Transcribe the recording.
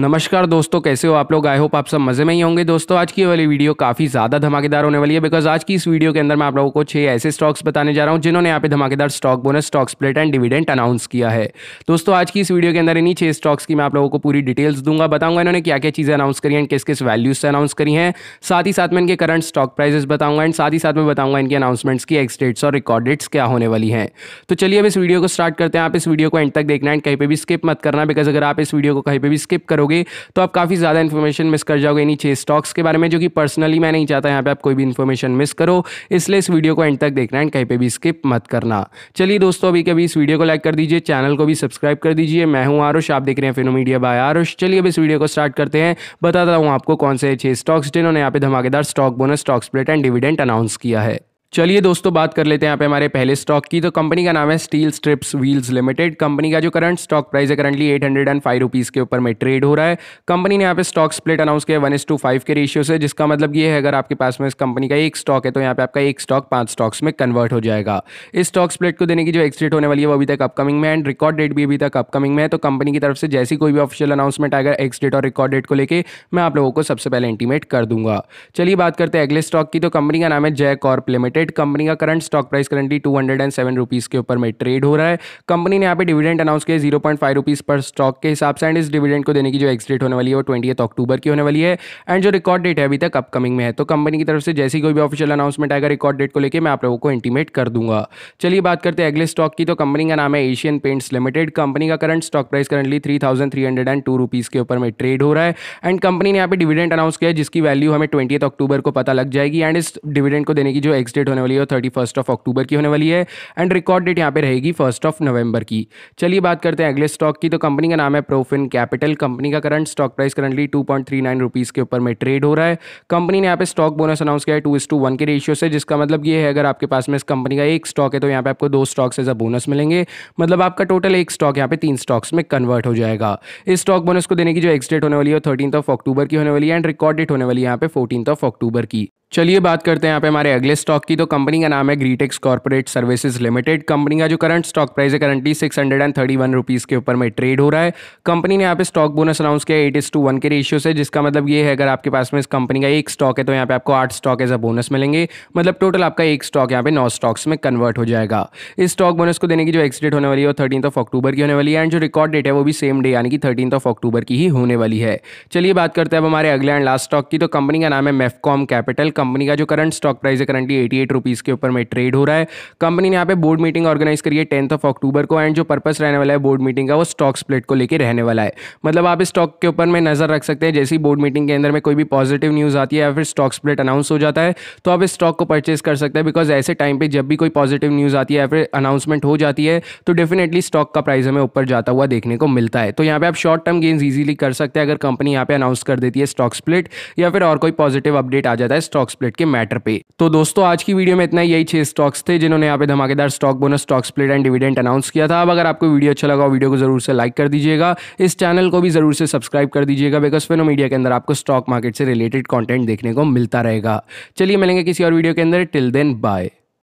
नमस्कार दोस्तों कैसे हो आप लोग आई होप आप सब मज़े में ही होंगे दोस्तों आज की वाली वीडियो काफ़ी ज़्यादा धमाकेदार होने वाली है बिकॉज आज की इस वीडियो के अंदर मैं आप लोगों को छह ऐसे स्टॉक्स बताने जा रहा हूं जिन्होंने यहाँ पे धमाकेदार stock bonus stock split and dividend announce किया है दोस्तों आज की इस वीडियो के अंदर इन्हीं छह स्टॉक्स की मैं आप लोगों को पूरी डिटेल्स दूंगा बताऊंगा इन्होंने क्या क्या चीज़ें अनाउंस करी है किस किस वैल्यूज से अनाउंस करी है साथ ही साथ में इनके करंट स्टॉक प्राइजेस बताऊंगा एंड साथ ही साथ में बताऊंगा इनके अनाउंसमेंट्स की एक्सडेट्स और रिकॉर्ड डेट्स क्या होने वाली है तो चलिए अब इस वीडियो को स्टार्ट करते हैं आप इस वीडियो को एंड तक देखना एंड कहीं पर भी स्किप मत करना बिकॉज अगर आप इस वीडियो को कहीं पर भी स्किप करो करोगे तो आप काफ़ी ज़्यादा इन्फॉर्मेशन मिस कर जाओगे इन्हीं छः स्टॉक्स के बारे में जो कि पर्सनली मैं नहीं चाहता यहाँ पे आप कोई भी इन्फॉर्मेशन मिस करो इसलिए इस वीडियो को एंड तक देखना एंड कहीं पर भी स्किप मत करना चलिए दोस्तों अभी कभी इस वीडियो को लाइक कर दीजिए चैनल को भी सब्सक्राइब कर दीजिए मैं हूँ आरुष आप देख रहे हैं फिनो मीडिया बाय आरुष चलिए अब इस वीडियो को स्टार्ट करते हैं बताता हूँ आपको कौन से छः स्टॉक्स जिन्होंने यहाँ पे धमाकेदार stock bonus stock split and dividend announce किया है चलिए दोस्तों बात कर लेते हैं यहाँ पे हमारे पहले स्टॉक की तो कंपनी का नाम है Steel Strips Wheels Limited company का जो करंट स्टॉक प्राइस है currently at hundred and five rupees के ऊपर में ट्रेड हो रहा है कंपनी ने यहाँ पे स्टॉक स्प्लिट अनाउंस किया वन एस टू फाइव के रेशियो से जिसका मतलब ये है अगर आपके पास में इस कंपनी का एक स्टॉक है तो यहाँ पे आपका एक स्टॉक पांच स्टॉक्स में कन्वर्ट हो जाएगा इस स्टॉक स्प्लिट को देने की जो एक्सडेट होने वाली है वो अभी तक अपकमिंग में एंड रिकॉर्ड डेट भी अभी तक अपकमिंग में है तो कंपनी की तरफ से जैसी कोई भी ऑफिशियल अनाउंसमेंट आएगा एक्सडेट और रिकॉर्ड डेट को लेकर मैं आप लोगों को सबसे पहले इंटीमेट कर दूंगा चलिए बात करते हैं अगले स्टॉक की तो कंपनी का नाम है Jai Corp Limited Limited company का current stock price currently two hundred and seven rupees के ऊपर में ट्रेड हो रहा है कंपनी ने यहाँ पे डिविडेंड अनाउंस किया जीरो पॉइंट फाइव रुपीज़ पर स्टॉक के हिसाब से एंड इस डिविडेंड को देने की जो एक्सडेट होने वाली है वो ट्वेंटी अक्टूबर की होने वाली है एंड जो रिकॉर्ड डेट है अभी तक अपकमिंग में है तो कंपनी की तरफ से जैसी कोई भी ऑफिशियल अनाउंसमेंट आएगा रिकॉर्ड डेट को लेकर मैं आप लोगों को इंटीमेट कर दूंगा चलिए बात करते हैं अगले स्टॉक की तो कंपनी का नाम है एशियन पेंट्स लिमिटेड कंपनी का current stock price currently three thousand three hundred and two rupees के ऊपर में ट्रेड हो रहा है एंड कंपनी ने यहाँ पे डिविडेंड अनाउंस किया जिसकी वैल्यू हमें ट्वेंटी अक्टूबर को पता लग जाएगी एंड इस डिविडेंड को देने की जो एक्सडेट होने वाली है वो थर्टी फर्स्ट ऑफ अक्टूबर की होने वाली है एंड रिकॉर्ड डेट यहाँ पे रहेगी फर्स्ट ऑफ नवंबर की चलिए बात करते हैं अगले स्टॉक की तो कंपनी का नाम है प्रोफिन कैपिटल कंपनी का current stock price currently two point three nine rupees के ऊपर में ट्रेड हो रहा है कंपनी ने यहाँ पे स्टॉक बोनस अनाउंस किया है टू इस टू वन के रेशियो से जिसका मतलब ये है अगर आपके पास में इस कंपनी का एक स्टॉक है तो यहाँ पे आपको दो स्टॉक्स एज अ बोनस मिलेंगे मतलब आपका टोटल एक स्टॉक यहाँ पे तीन स्टॉक्स में कन्वर्ट हो जाएगा इस स्टॉक बोनस को देने की जो एक्स डेट होने वाली है थर्टीन ऑफ अक्टूबर की होने वाली है एंड रिकॉर्ड डेट होने वाली है यहाँ पे फोर्टीन ऑफ अक्टूबर की चलिए बात करते हैं यहाँ पे हमारे अगले स्टॉक की तो कंपनी का नाम है Greetex Corporate Services Limited company का जो करंट स्टॉक प्राइस है currently six hundred and thirty one rupees के ऊपर में ट्रेड हो रहा है कंपनी ने यहाँ पे स्टॉक बोनस अनाउंस किया एट इस टू वन के रेशियो से जिसका मतलब ये है अगर आपके पास में इस कंपनी का एक स्टॉक है तो यहाँ पे आपको आठ स्टॉक एज अ बोनस मिलेंगे मतलब टोटल आपका एक स्टॉक यहाँ पे नौ स्टॉक्स में कन्वर्ट हो जाएगा इस स्टॉक बोनस को देने की जो एक्सडेट होने वाली है वो थर्टीन ऑफ अक्टूबर की होने वाली है एंड जो रिकॉर्ड डेट है वो भी सेम डे यानी कि थर्टीन ऑफ अक्टूबर की ही होने वाली है चलिए बात करते हैं अब हमारे अगले एंड लास्ट स्टॉक की तो कंपनी का नाम है मेफकॉम कैपिटल कंपनी का जो करंट स्टॉक प्राइस है करंटली एटी एट रुपीज़ के ऊपर में ट्रेड हो रहा है कंपनी ने यहाँ पे बोर्ड मीटिंग ऑर्गेनाइज करी है टेंथ ऑफ अक्टूबर को एंड जो पर्पस रहने वाला है बोर्ड मीटिंग का वो स्टॉक स्प्लिट को लेकर रहने वाला है मतलब आप इस स्टॉक के ऊपर में नज़र रख सकते हैं जैसी बोर्ड मीटिंग के अंदर में कोई भी पॉजिटिव न्यूज़ आती है या फिर स्टॉक स्प्लिट अनाउंस हो जाता है तो आप इस स्टॉक को परचेज कर सकते हैं बिकॉज ऐसे टाइम पर जब भी कोई पॉजिटिव न्यूज़ आती है या फिर अनाउंसमेंट हो जाती है तो डेफिनेटली स्टॉक का प्राइस हमें ऊपर जाता हुआ देखने को मिलता है तो यहाँ पे आप शॉर्ट टर्म गेन्स इजीली कर सकते हैं अगर कंपनी यहाँ पे अनाउंस कर देती है स्टॉक स्प्लिट या फिर और कोई पॉजिटिव अपडेट आ जाता है स्टॉक स्टॉक स्प्लिट के मैटर पे तो दोस्तों आज की वीडियो में इतना यही छह स्टॉक्स थे जिन्होंने यहाँ पे धमाकेदार stock bonus stock split and dividend announce किया था अब अगर आपको वीडियो अच्छा लगा वीडियो को जरूर से लाइक कर दीजिएगा इस चैनल को भी जरूर से सब्सक्राइब कर दीजिएगा बिकॉज फेनो मीडिया के अंदर आपको स्टॉक मार्केट से रिलेटेड कॉन्टेंट देखने को मिलता रहेगा चलिए मिलेंगे किसी और वीडियो के अंदर टिल देन बाय